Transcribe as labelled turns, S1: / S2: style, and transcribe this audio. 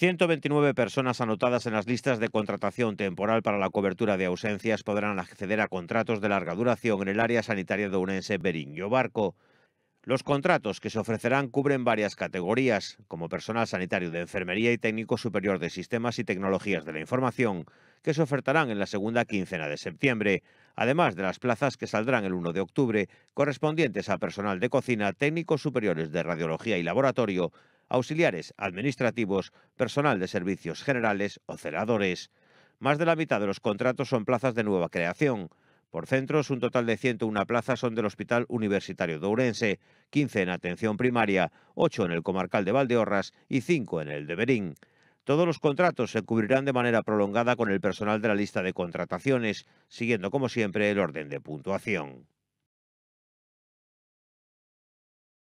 S1: 129 personas anotadas en las listas de contratación temporal para la cobertura de ausencias podrán acceder a contratos de larga duración en el área sanitaria de Unense Beriño Barco. Los contratos que se ofrecerán cubren varias categorías, como personal sanitario de enfermería y técnico superior de sistemas y tecnologías de la información, que se ofertarán en la segunda quincena de septiembre, además de las plazas que saldrán el 1 de octubre, correspondientes a personal de cocina, técnicos superiores de radiología y laboratorio, auxiliares administrativos, personal de servicios generales o celadores. Más de la mitad de los contratos son plazas de nueva creación. Por centros, un total de 101 plazas son del Hospital Universitario de Ourense, 15 en atención primaria, 8 en el comarcal de Valdeorras y 5 en el de Berín. Todos los contratos se cubrirán de manera prolongada con el personal de la lista de contrataciones, siguiendo como siempre el orden de puntuación.